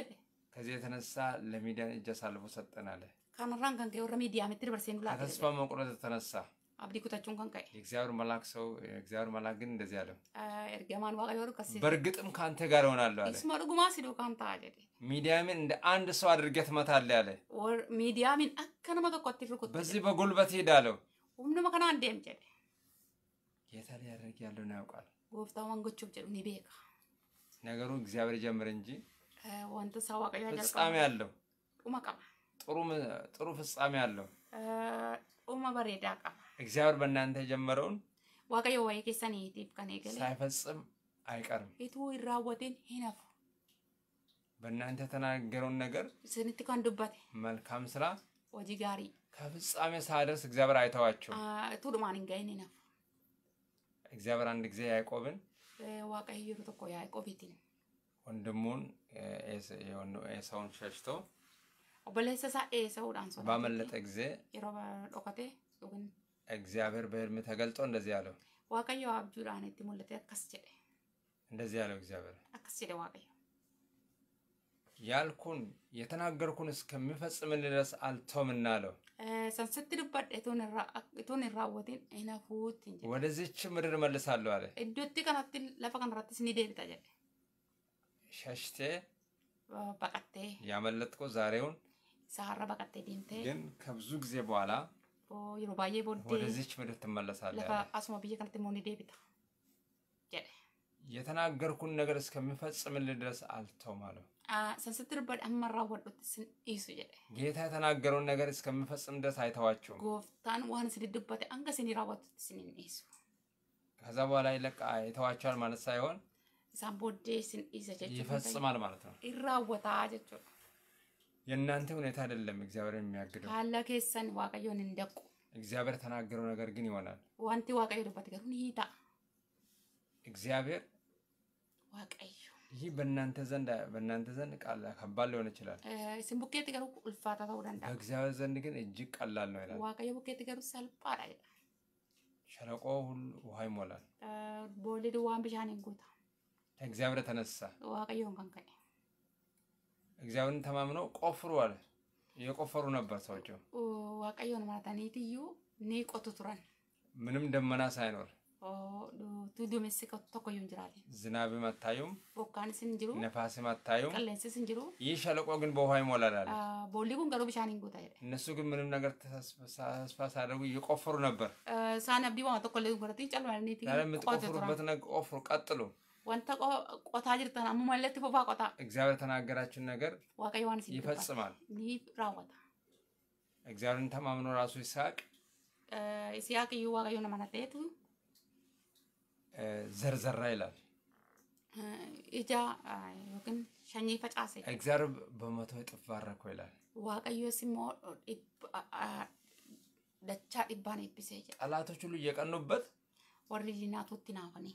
A: ከዚህ የተነሳ ለሚዲያን እጅ አሳልፎ ሰጠናለ
B: ከምራን ከመራን ከንከ ወረ ሚዲያ ምትደበርሴኑ ከተስፋ
A: መቁረጥ የተነሳ
B: abdii kutachuun kan
A: ka'e. የእግዚአብሔር መልአክ ሰው የእግዚአብሔር መልአክ ግን እንደዚህ አለው ዋቀ ዋቀዮሩ ከሴ በእርግጥም ከአንተ ጋር እሆናለሁ አለ።
B: ስማ ዱጉማ ሲዶ ካምታ አለ
A: ሚዲያምን እንደ አንድ ሰው አድርገህ ትመታለህ አለ።
B: ሚዲያምን አከነ ተቆጥ ፍርኩት
A: በዚህ በጉልበት ሄዳለሁ
B: ሁምነማ ከና አንዴም ጀደ
A: ጌታ ሊያደርግ ያለውን ያውቃል።
B: ጎፍታ ወንጎቹ ጀዱ ኒ ቤካ
A: ነገሩ እግዚአብሔር ጀምር እንጂ
B: ወንተ ሰው ዋቀዮ ፍጻሜ አለው። ቁማ
A: ጥሩ ጥሩ ፍጻሜ አለው።
B: ኡማ በሬዳ ቀማ
A: እግዚአብሔር በእናንተ የጀመረውን
B: ዋቀዮ ወይ ከሰን ይቲብ ከኔ
A: ሳይፈጽም አይቀርም
B: እቱ ይራወቴን ሂነፉ
A: በእናንተ የተናገረውን ነገር ስንት ካን መልካም ስራ ወጂ ጋሪ ከፍጻሜ ሳደርስ እግዚአብሔር አይተዋቸው
B: ቱድማን እንጋይን ሂነፉ
A: እግዚአብሔር አንድ ጊዜ ያዕቆብን
B: ዋቀዮ ተኮ ያዕቆብ ይቲን
A: ወንድሙን ኤሳውን ሸሽቶ
B: በለሰሳ isaa eessa uudhaan ባመለጠ ጊዜ yeroo dhokate
A: እግዚአብሔር በህልም ተገልጦ እንደዚህ አለው
B: ዋቀዮ አብጁድhaan itti mul'ate akkas
A: እንደዚህ ያለው እግዚአብሔር
B: akkas jedhe
A: ያልኩን የተናገርኩን እስከሚፈጽምል ድረስ አልተውምና አለው።
B: ሰንሰት እቶን ራወቴን
A: ወደዚች ምድር መልሳለሁ አለ። ሸሽቴ በቀቴ ያመለጥኩ ዛሬውን
B: ሳራ በቀጤ ዲንቴ ግን
A: ከብዙ ጊዜ በኋላ
B: የሮ ቦዴ ወደዚች
A: ምድር ትመለሳለ
B: አስማ ብዬ ከነት መሆን ዴቢታ
A: የተናገርኩን ነገር እስከምፈጽምልህ ድረስ አልተው አለው።
B: ሰንስትር በዳመራ ወዶት ኢሱ ጀ
A: ጌታ የተናገረውን ነገር እስከምፈጽም ድረስ አይተዋቸውም።
B: ጎፍታን ዋን ስድድበት አንገስን ይራወቱት
A: ስንን ከዛ በኋላ ይለቃ የተዋቸዋል ማለት ሳይሆን
B: ሳምቦዴ ቦዴ ይፈጽማል ማለት ነው። ይራወታ ጀቸው
A: የእናንተ ሁኔታ አይደለም እግዚአብሔር የሚያግደው
B: ካለ ከሰን ዋቀዮን እንደቁ
A: እግዚአብሔር ተናገረው ነገር ግን ይሆናል።
B: ዋንቲ ዋቀየ ዱበት ገሩን ሂታ እግዚአብሔር ዋቀየ
A: ይህ በእናንተ ዘንድ በእናንተ ዘንድ ቃል ከባድ ሊሆን ይችላል።
B: ስም ቡኬት ገሩ ቁልፋታ ተው ደንዳ
A: በእግዚአብሔር ዘንድ ግን እጅግ ቀላል ነው ይላል።
B: ዋቀየ ቡኬት ገሩ ሰልጳራ ይላል።
A: ሸለቆ ሁሉ ውሃ ይሞላል።
B: ቦሌድ ዋን ብሻን ጉታ
A: ከእግዚአብሔር ተነሳ
B: ዋቀዮን ከንከኔ
A: እግዚአብሔርን ተማምነው ቆፍሩ አለ። እየቆፈሩ ነበር ሰዎች።
B: ዋቀየሆን ማለት ኔትዩ ኔ ቆቱቱራን
A: ምንም ደመና ሳይኖር
B: ዝናብ ተኮዩ እንጅራል አታዩም፣ ቦካንስ
A: አታዩም፣ ይህ ሸለቆ ግን በውሃ ይሞላላል። ቦሊጉን እነሱ ግን ምንም ነገር ተስፋ ሳያደርጉ እየቆፈሩ ነበር።
B: ሳነብዲ ቆፍሩበት
A: ቆፍሩ፣ ቀጥሉ
B: ወንተ ቆታ ጅርተና ሙመለት ፎፋ ቆታ
A: እግዚአብሔር ተናገራችን ነገር
B: ዋቀ ዮሐንስ ይፈጽማል ራወታ
A: እግዚአብሔርን ተማምኖ ራሱ ይስሐቅ
B: ይስሐቅ እዩ ዋቀ ዮነ ማናጠየት
A: ዘርዘራ ይላል
B: እጃ ዮግን ሸኝ ፈጫሴ
A: እግዚአብሔር በመቶ እጥፍ ባረኮ ይላል
B: ዋቀዮ ሲሞ ደቻ ኢባን ኢብሴ
A: ጠላቶች ሁሉ እየቀኑበት
B: ወሪ ሊናቶት ናፈኔ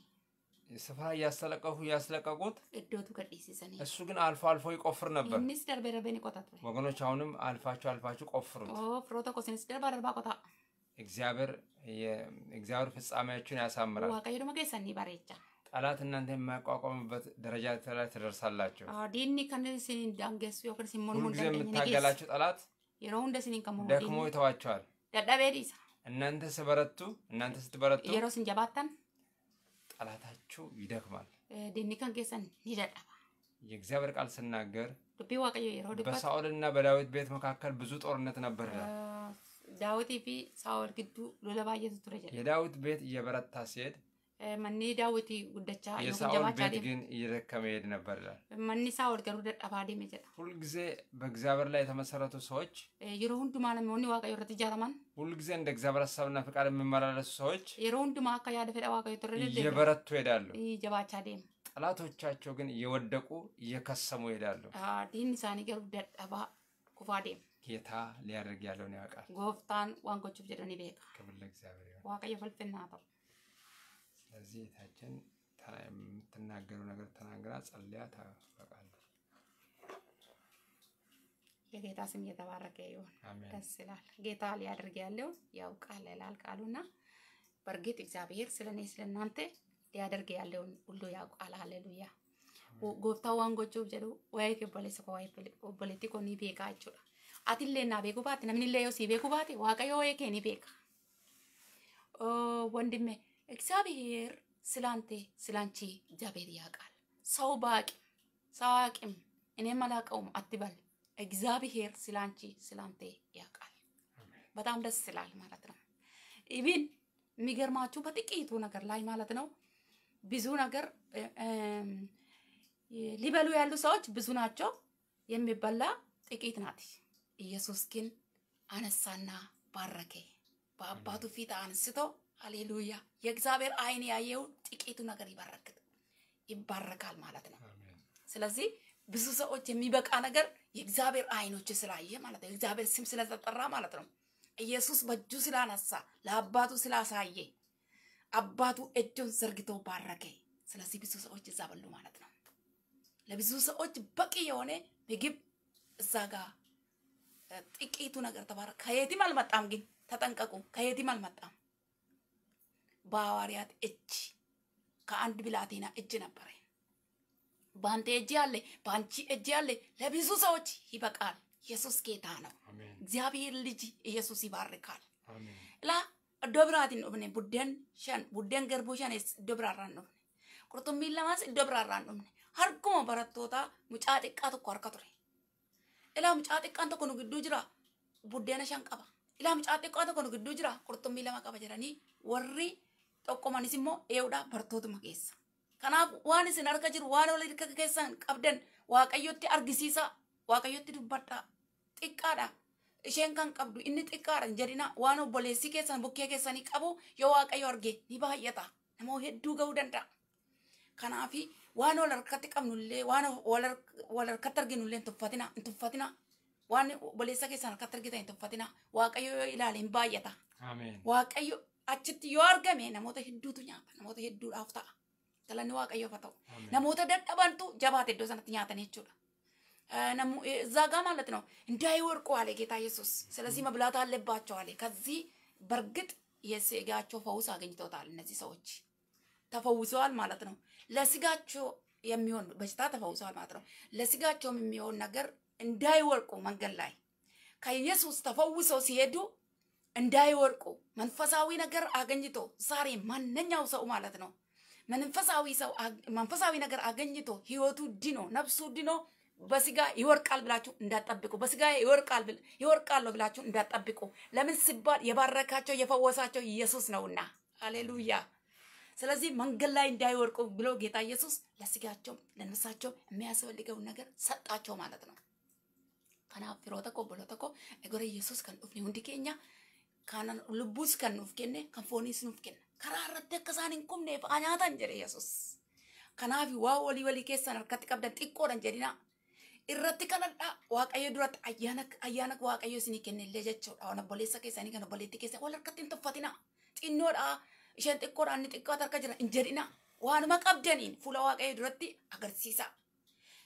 A: ስፋ እያስለቀቁ እያስለቀቁት እሱ ግን አልፎ አልፎ ይቆፍር ነበር። ወገኖች አሁንም አልፋችሁ አልፋችሁ ቆፍሩት። እግዚአብሔር እግዚአብሔር ፍጻሜያችሁን ያሳምራል። ጠላት እናንተ የማያቋቋምበት ደረጃ ላይ ትደርሳላችሁ።
B: ሁልጊዜ የምታገላችሁ ጠላት ደክሞ ይተዋቸዋል።
A: እናንተ ስበረቱ እናንተ ስትበረቱ የሮስን ጠላታችሁ ይደክማል።
B: ዲኒከን ጌሰን ይደዳባ
A: የእግዚአብሔር ቃል ስናገር ዱቢ ዋቀዮ በሳኦልና በዳዊት ቤት መካከል ብዙ ጦርነት ነበር
B: ዳዊት ፊ ሳኦል ግዱ ሎለባየቱ ቱረጀ
A: የዳዊት ቤት እየበረታ ሲሄድ
B: manni daawwitii guddachaa የሳኦል ቤት
A: ግን እየደከመ ይሄድ ነበር ይላል።
B: ማኒ ሳኦል ገሩ ደደባ ዴሜ ጀዳ ሁልጊዜ
A: በእግዚአብሔር ላይ የተመሰረቱ ሰዎች
B: የሮ ሁንዱማ ነሞኒ ዋቀዮ ረት ጃረማን
A: ሁልጊዜ እንደ እግዚአብሔር ሀሳብና ፈቃድ የሚመላለሱ ሰዎች
B: የሮ ሁንዱማ አካ ያደ ፈዳ ዋቀዮ ተረደ እየበረቱ ይሄዳሉ። ጀባቻ ዴም
A: ጠላቶቻቸው ግን እየወደቁ እየከሰሙ ይሄዳሉ።
B: ዲን ሳኒ ገሩ ደደባ ኩፋ ዴም
A: ጌታ ሊያደርግ ያለውን ያውቃል።
B: ጎፍታን ዋንጎቹ ጀደኒ ቤቃ
A: ክብር ለእግዚአብሔር
B: ዋቀዮ ፈልፍና ተው
A: ስለዚህ ጌታችን የምትናገረው ነገር ተናግራ ጸልያ ታበቃለች።
B: የጌታ ስም እየተባረከ ይሁን። ደስ ይላል። ጌታ ሊያደርግ ያለው ያው ያውቃል ይላል ቃሉና በእርግጥ እግዚአብሔር ስለ እኔ ስለ እናንተ ሊያደርግ ያለውን ሁሉ ያውቃል። ሃሌሉያ ጎፍታ ዋንጎቹ ጎጆ ጀዱ ወይ ከበለሰ ወይ ፖለቲኮ ኒ ቤካ ጀዳ አትሌና ቤኩ ባት ነምን ለዮሲ ቤኩ ባት ዋቀዮ ወይ ከኒ ቤካ ወንድሜ እግዚአብሔር ስላንተ ስላንቺ እግዚአብሔር ያውቃል። ሰው ባቂ ሳቂም እኔም አላውቀውም አትበል። እግዚአብሔር ስላንቺ ስላንተ ያውቃል። በጣም ደስ ይላል ማለት ነው። ኢቪን የሚገርማችሁ በጥቂቱ ነገር ላይ ማለት ነው ብዙ ነገር ሊበሉ ያሉ ሰዎች ብዙ ናቸው፣ የሚበላ ጥቂት ናት። ኢየሱስ ግን አነሳና ባረከ። በአባቱ ፊት አንስቶ ሀሌሉያ የእግዚአብሔር አይን ያየውን ጥቂቱ ነገር ይባረክት ይባረካል ማለት ነው። ስለዚህ ብዙ ሰዎች የሚበቃ ነገር የእግዚአብሔር አይኖች ስላየ ማለት ነው። የእግዚአብሔር ስም ስለተጠራ ማለት ነው። ኢየሱስ በእጁ ስላነሳ ለአባቱ ስላሳየ አባቱ እጁን ዘርግቶ ባረከ። ስለዚህ ብዙ ሰዎች እዛ በሉ ማለት ነው። ለብዙ ሰዎች በቂ የሆነ ምግብ እዛ ጋር ጥቂቱ ነገር ተባረ ከየትም አልመጣም። ግን ተጠንቀቁ፣ ከየትም አልመጣም። በሐዋርያት እጅ ከአንድ ብላቴና እጅ ነበረ። በአንተ እጅ ያለ፣ በአንቺ እጅ ያለ ለብዙ ሰዎች ይበቃል። ኢየሱስ ጌታ ነው። እግዚአብሔር ልጅ ኢየሱስ ይባርካል። ላ ዶብራት ኖብነ ቡደን ሸን ቡደን ገርቦ ሸን ዶብራራ ኖብነ ቁርጡሚ ለማስ ዶብራራ ኖብነ ሀርጉሞ በረቶታ ሙጫ ጥቃት tokko harka ture ila mucaa xiqqaan tokko nu gidduu jira buddeena ሙጫ ጥቃን ተኮኑ ግዱ ጅራ ቁርጡሚ nu gidduu ወሪ tokkomanis immoo eewudha bartootuma keessa. Kanaaf waan isin harka jiru waan wal harka keessan qabdan waaqayyotti argisiisa waaqayyotti dubbadha xiqqaadha. Isheen kan qabdu inni xiqqaadha jedhina waan obboleessi keessan bukkee keessanii qabu yoo waaqayyo arge ni baay'ata namoo hedduu ga'uu danda'a. Kanaafi waan wal harkatti qabnullee waan wal harkatti arginullee hin tuffatina hin tuffatina waan obboleessa keessan harkatti argitan hin tuffatina waaqayyo yoo ilaale hin baay'ata. Waaqayyo achitti yoo argame namoota hedduutu nyaata namoota hedduudhaaf ta'a galanni waaqayyoof haa ta'u namoota dadhabantu jabaate iddoo sanatti nyaatan jechuudha እዛ ጋር ማለት ነው እንዳይወርቁ አለ ጌታ ኢየሱስ። ስለዚህ መብላት አለባቸው አለ። ከዚህ በእርግጥ የስጋቸው ፈውስ አገኝቶታል። እነዚህ ሰዎች ተፈውሰዋል ማለት ነው። ለስጋቸው የሚሆን በሽታ ተፈውሰዋል ማለት ነው። ለስጋቸውም የሚሆን ነገር እንዳይወርቁ መንገድ ላይ ከኢየሱስ ተፈውሰው ሲሄዱ እንዳይወርቁ መንፈሳዊ ነገር አገኝቶ ዛሬ ማንኛው ሰው ማለት ነው መንፈሳዊ ሰው መንፈሳዊ ነገር አገኝቶ ህይወቱ ድኖ ነፍሱ ድኖ በስጋ ይወርቃል ብላችሁ እንዳጠብቁ። በስጋ ይወርቃል ብላችሁ እንዳጠብቁ። ለምን ሲባል የባረካቸው የፈወሳቸው ኢየሱስ ነውና። አሌሉያ። ስለዚህ መንገድ ላይ እንዳይወርቁ ብሎ ጌታ ኢየሱስ ለስጋቸው ለነፍሳቸው የሚያስፈልገውን ነገር ሰጣቸው ማለት ነው። ከናፍሮ ተቆ ብሎ ተቆ እግረ ኢየሱስ ከን ሁንዲኬኛ kaanan lubbuus kan nuuf kenne kan fooniis nuuf kenna karaa irratti akka isaan hin qubneef haa nyaatan jedhe yesus kanaaf waa walii walii keessaan harkatti qabdan xiqqoodhan jedhina irratti kanadha waaqayyo duratti ayyaana ayyaana waaqayyo isinii kennellee jechuudha waan obboleessa keessanii kan obboleetti keessan wal harkatti hin tuffatina xinnoodha isheen xiqqoodha inni xiqqoota harka jira hin jedhina waanuma qabdaniin fuula waaqayyo duratti agarsiisa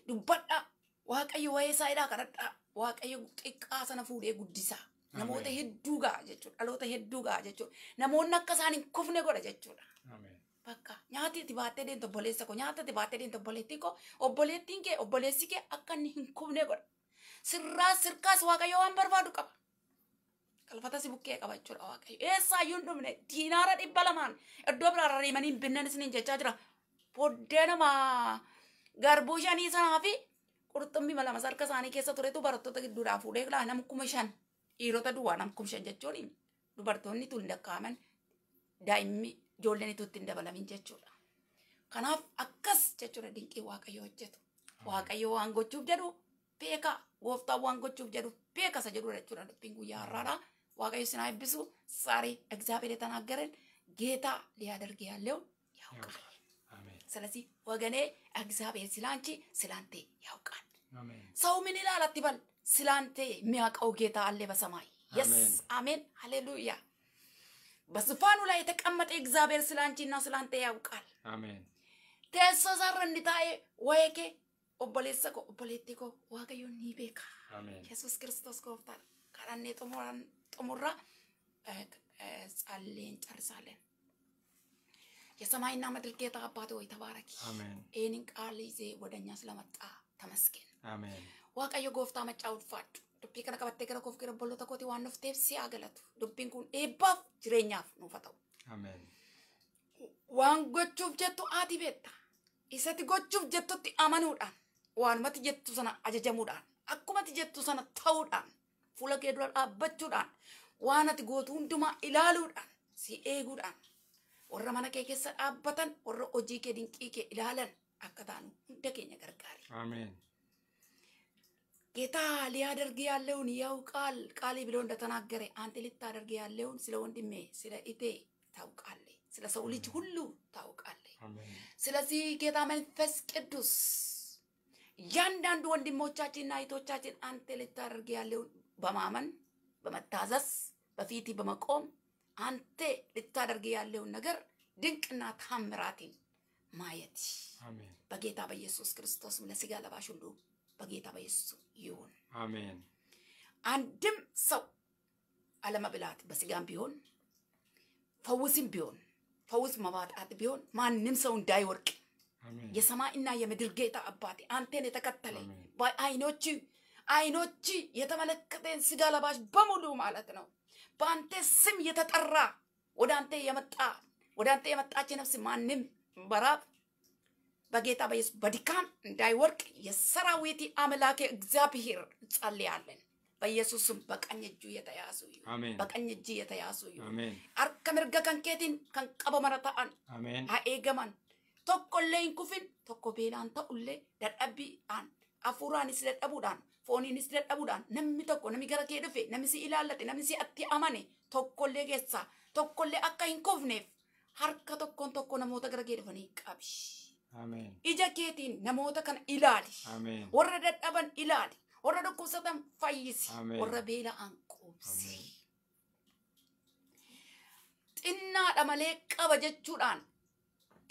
B: Dubbadhaa! waaqayyo waa'ee isaa jedhaa kadhadha waaqayyo xiqqaa sana fuudhee guddisaa. namoota hedduu ga'a jechuudha. Dhaloota hedduu ga'a jechuudha. Namoonni akka isaan hin kufne godha jechuudha. Bakka nyaati itti baattee deemtu obboleessa koo nyaata itti baattee deemtu obboleettii koo obboleettiin kee obboleessi kee akka inni hin kufne godha. Sirraas sirkaas waaqayyoo waan barbaadu qaba. Qalfatas bukkee qaba jechuudha waaqayyo. Eessaayyuu hin dhumne diinaara dhibba lamaan iddoo biraa rariimanii hin binnan isiniin jechaa jira. Boddeenuma garbuu shanii sanaa fi qurxummii lama harka isaanii keessa turetu barattoota gidduudhaa fuudhee nama kuma shan. dhiirota duwwaan hamkumshan jechuun dubartoonni tun lakkaaman daa'immi ijoolleen itutti hin dabalamin jechuudha. Kanaaf akkas jechuudha dinqii Waaqayyo hojjetu. Waaqayyo waan gochuuf jedhu beeka. Gooftaan waan gochuuf jedhu beeka isa jedhudha jechuudha dubbiin guyyaa har'aadha. Waaqayyo sinaa eebbisu saarii egzaabeele tanaagaren geetaa liyadargee halleewu yaa'uqaan. Selasi waganee egzaabeele silaanchi silaantee yaa'uqaan. Sawumin ilaalatti bal. ስላንተ የሚያቀው ጌታ አለ በሰማይ የስ አሜን ሀሌሉያ በስፋኑ ላይ የተቀመጠ እግዚአብሔር ስላንቺ እና ስላንተ ያውቃል አሜን ቴሶ ዘር እንድታይ ወይኬ ኦቦሌሰ ኮ ኦቦሌቲ ኮ ኒቤካ ኢየሱስ ክርስቶስ ኮፍታ ካራኔ ጥሙራ ጸልን ጨርሳለን የሰማይና ምድር ጌታ አባት ወይ ተባረኪ ይህንን ቃል ይዜ ወደኛ ስለመጣ ተመስገን። Waaqayyo gooftaa maccaa ulfaadhu. Dubbii kana qabattee gara koof gara bolloota kooti waan nuuf teef si'a galatu. Dubbiin kun eebbaaf jireenyaaf nuufa ta'u. Waan gochuuf jettu haati beetta. Isatti gochuuf jettutti amanuudhaan waanumatti jettu sana ajajamuudhaan akkumatti jettu sana ta'uudhaan fuula kee dura dhaabbachuudhaan waan ati gootu hundumaa ilaaluudhaan si eeguudhaan warra mana kee keessa dhaabbatan warra hojii kee dinqii kee ilaalan akka taanu hunda keenya ጌታ ሊያደርግ ያለውን ያው ቃል ቃል ብሎ እንደተናገረ አንተ ልታደርግ ያለውን ስለ ወንድሜ ስለ እቴ ታውቃለ፣ ስለ ሰው ልጅ ሁሉ ታውቃለ። ስለዚህ ጌታ መንፈስ ቅዱስ እያንዳንዱ ወንድሞቻችንና እህቶቻችን አንተ ልታደርግ ያለውን በማመን በመታዘዝ በፊት በመቆም አንተ ልታደርግ ያለውን ነገር ድንቅና ታምራትን ማየት በጌታ በኢየሱስ ክርስቶስም ለስጋ ለባሽ ሁሉ በጌታ በኢየሱስ ይሁን። አሜን። አንድም ሰው አለመብላት በስጋም ቢሆን ፈውስም ቢሆን ፈውስ መባጣት ቢሆን ማንም ሰው እንዳይወርቅ የሰማይና የምድር ጌታ አባቴ አንተን የተከተለ አይኖች አይኖች የተመለከተን ስጋ ለባሽ በሙሉ ማለት ነው በአንተ ስም የተጠራ ወደ አንተ የመጣ ወደ አንተ የመጣች ነፍስ ማንም በራብ በጌታ በኢየሱስ በድካም እንዳይወርቅ የሰራዊት አምላኬ እግዚአብሔር ጸልያለን። በኢየሱስም በቀኝ እጁ የተያዙ በቀኝ እጅ የተያዙ አርከ mirga kan keetiin kan qabamana ta'an haa eegaman tokkollee hin kufin tokko beelaan ta'ullee dadhabbiidhaan hafuuraanis dadhabuudhaan fooniinis dadhabuudhaan namni tokko namni gara kee dhufee namni si ilaallate namni si atti amane tokkollee keessaa tokkollee akka hin harka tokkoon tokko namoota gara gee dhufanii qabi. Ija keetiin namoota kana ilaali. Warra dadhaban ilaali. Warra dhukkubsatan fayyisi. Warra beela'an quubsi. Xinnaadha malee qaba jechuudhaan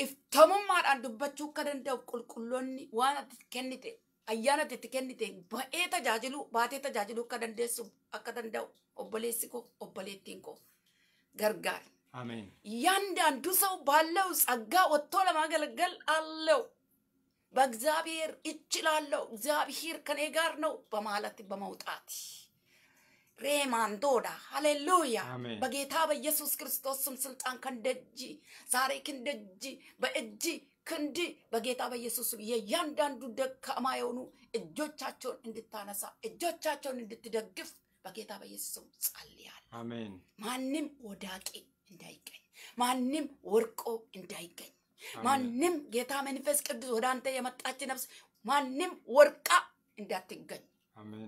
B: iftamummaadhaan dubbachuu akka danda'u qulqulloonni waan ati kennite ayyaana itti kennite ba'ee tajaajilu baatee tajaajilu akka dandeessu akka danda'u obboleessi koo obboleettiin koo gargaara. እያንዳንዱ ሰው ባለው ጸጋ ወጥቶ ለማገልገል አለው። በእግዚአብሔር እችላለሁ፣ እግዚአብሔር ከኔ ጋር ነው በማለት በመውጣት ሬማንዶዳ ሃሌሉያ። በጌታ በኢየሱስ ክርስቶስ ስም ስልጣን ከንደጅ ዛሬ ክንደጅ በእጅ ክንድ በጌታ በኢየሱስ የእያንዳንዱ ደካማ የሆኑ እጆቻቸውን እንድታነሳ እጆቻቸውን እንድትደግፍ በጌታ በኢየሱስ ስም አሜን። ማንም ወዳቂ እንዳይገኝ፣ ማንም ወርቆ እንዳይገኝ፣ ማንም ጌታ መንፈስ ቅዱስ ወደ አንተ የመጣች ነፍስ ማንም ወርቃ እንዳትገኝ።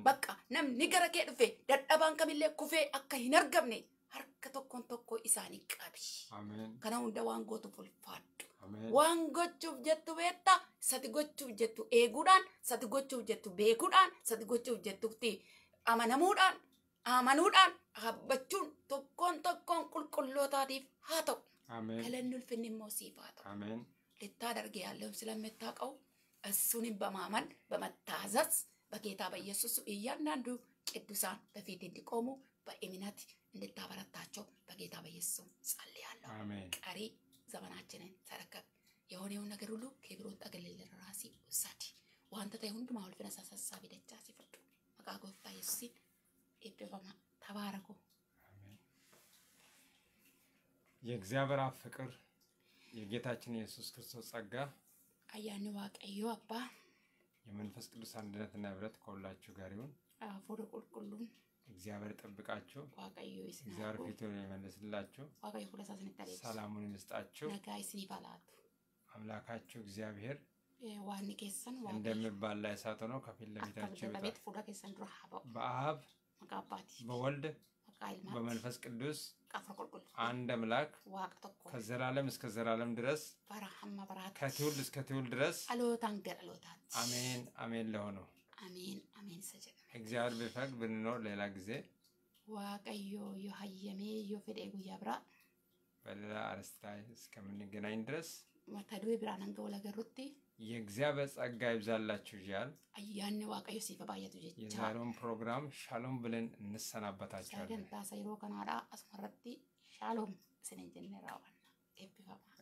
B: በቃ ነም ንገረ ኬ ዱፌ ደደባን ኩፌ አካ ሂነርገብኔ ሀርከ ቶኮን ቶኮ ኢሳኒ ቀቢ ከነ ሁንደ ዋንጎቱ ፉልፋዱ ዋንጎቹ ጀቱ ቤታ ሰትጎቹ ጀቱ ኤጉዳን ሰትጎቹ ጀቱ ቤጉዳን ሰትጎቹ ጀቱ ቲ አመነሙዳን amanuudhaan akabbachuun tokkoon tokkoon qulqullootaatiif haa ta'u. Galanni ulfinni immoo siif haa ta'u. Littaa dargee yaallee humsi lammettaa qabu እሱን በማመን በመታዘዝ በጌታ በኢየሱስ እያንዳንዱ ቅዱሳን በፊት እንዲቆሙ በእምነት እንድታበረታቸው በጌታ በኢየሱስ ጸልያለሁ። ቀሪ ዘመናችንን ተረከብ። የሆነውን ነገር ሁሉ ክብሩን ጠቅልል ራሲ ውሰድ። ዋንተ ተይ ሁንዱማ ሁልፍነሳ ሰሳቢ ደቻ ሲፍርዱ መቃጎፍታ ኢየሱሲን ኢፕዮማ ተባረኩ።
A: የእግዚአብሔር አብ ፍቅር የጌታችን የኢየሱስ ክርስቶስ ጸጋ
B: አያኒ ዋቀዩ አባ
A: የመንፈስ ቅዱስ አንድነትና ህብረት ከሁላችሁ ጋር ይሁን።
B: አፉር ቁልቁሉን
A: እግዚአብሔር ጠብቃችሁ፣ ዋቀዩ እግዚአብሔር ፊቱን የመለስላችሁ፣ ዋቀዩ
B: ሁለሳስን ይታለች፣
A: ሰላሙን ይስጣችሁ፣
B: ነጋይስን ይበላቱ
A: አምላካችሁ እግዚአብሔር
B: ዋን ኬሰን
A: እንደሚባል ላይ እሳት ሆኖ ከፊት ለፊታችሁ በአብ በወልድ በመንፈስ ቅዱስ አንድ አምላክ ከዘላለም እስከ ዘላለም ድረስ ከትውልድ እስከ ትውልድ ድረስ አሜን አሜን። ለሆነው እግዚአብሔር ቢፈቅድ ብንኖር ሌላ ጊዜ
B: ዋቀዮ የሀየሜ የፌዴ ጉያብራ ብራ
A: በሌላ አርዕስት ላይ እስከምንገናኝ ድረስ
B: መተዱ ብራነንገ ወለገሩቲ
A: የእግዚአብሔር ጸጋ ይብዛላችሁ እያል የዛሬውን ፕሮግራም ሻሎም ብለን እንሰናበታችኋለን።
B: ሻሎም ስንጀኔራዋና ኤብፋማ